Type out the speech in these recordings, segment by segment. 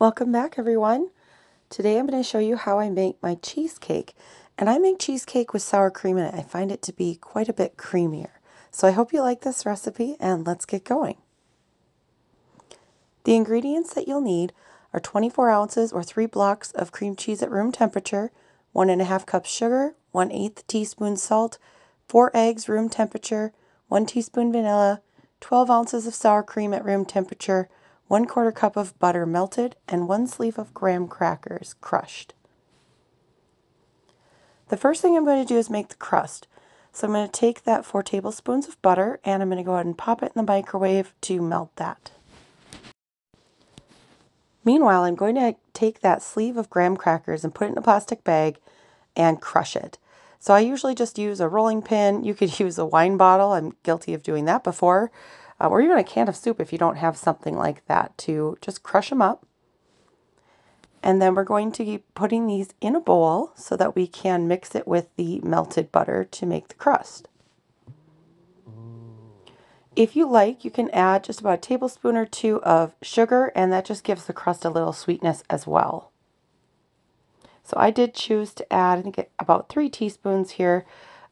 Welcome back everyone. Today I'm going to show you how I make my cheesecake. And I make cheesecake with sour cream in it. I find it to be quite a bit creamier. So I hope you like this recipe and let's get going. The ingredients that you'll need are 24 ounces or 3 blocks of cream cheese at room temperature, 1.5 cups sugar, 1 teaspoon salt, 4 eggs room temperature, 1 teaspoon vanilla, 12 ounces of sour cream at room temperature, 1 quarter cup of butter melted, and 1 sleeve of graham crackers crushed. The first thing I'm going to do is make the crust. So I'm going to take that 4 tablespoons of butter and I'm going to go ahead and pop it in the microwave to melt that. Meanwhile, I'm going to take that sleeve of graham crackers and put it in a plastic bag and crush it. So I usually just use a rolling pin. You could use a wine bottle. I'm guilty of doing that before. Uh, or even a can of soup if you don't have something like that to just crush them up. And then we're going to keep putting these in a bowl so that we can mix it with the melted butter to make the crust. If you like, you can add just about a tablespoon or two of sugar, and that just gives the crust a little sweetness as well. So I did choose to add, I think, about three teaspoons here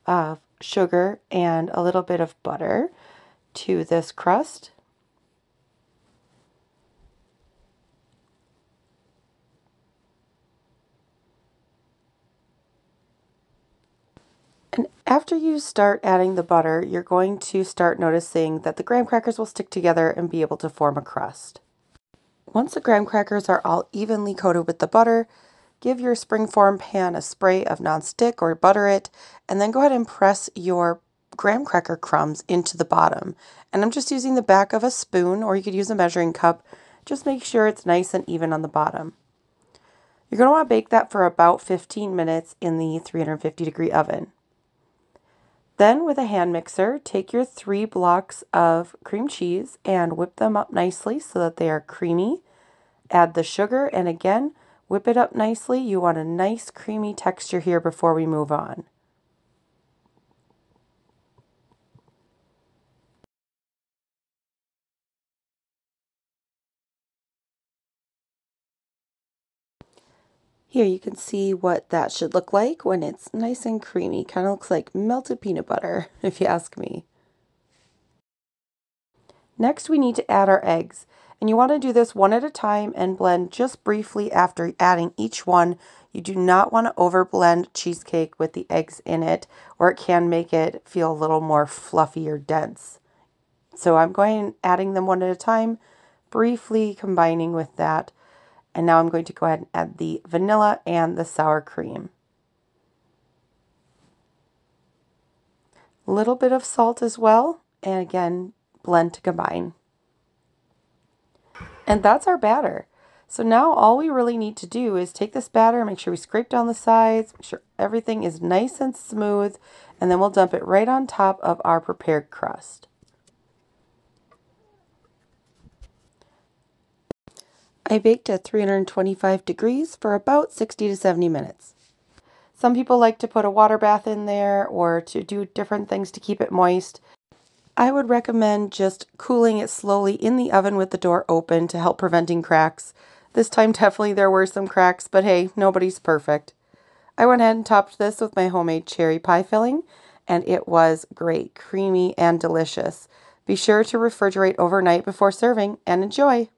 of sugar and a little bit of butter to this crust. And after you start adding the butter, you're going to start noticing that the graham crackers will stick together and be able to form a crust. Once the graham crackers are all evenly coated with the butter, give your springform pan a spray of nonstick or butter it, and then go ahead and press your graham cracker crumbs into the bottom. And I'm just using the back of a spoon, or you could use a measuring cup. Just make sure it's nice and even on the bottom. You're going to want to bake that for about 15 minutes in the 350 degree oven. Then, with a hand mixer, take your three blocks of cream cheese and whip them up nicely so that they are creamy. Add the sugar and again, whip it up nicely. You want a nice creamy texture here before we move on. Here you can see what that should look like when it's nice and creamy. Kind of looks like melted peanut butter, if you ask me. Next, we need to add our eggs. And you want to do this one at a time and blend just briefly after adding each one. You do not want to overblend cheesecake with the eggs in it, or it can make it feel a little more fluffy or dense. So I'm going adding them one at a time, briefly combining with that and now I'm going to go ahead and add the vanilla and the sour cream. A little bit of salt as well. And again, blend to combine. And that's our batter. So now all we really need to do is take this batter, make sure we scrape down the sides, make sure everything is nice and smooth, and then we'll dump it right on top of our prepared crust. I baked at 325 degrees for about 60 to 70 minutes. Some people like to put a water bath in there or to do different things to keep it moist. I would recommend just cooling it slowly in the oven with the door open to help preventing cracks. This time definitely there were some cracks, but hey, nobody's perfect. I went ahead and topped this with my homemade cherry pie filling, and it was great, creamy, and delicious. Be sure to refrigerate overnight before serving and enjoy.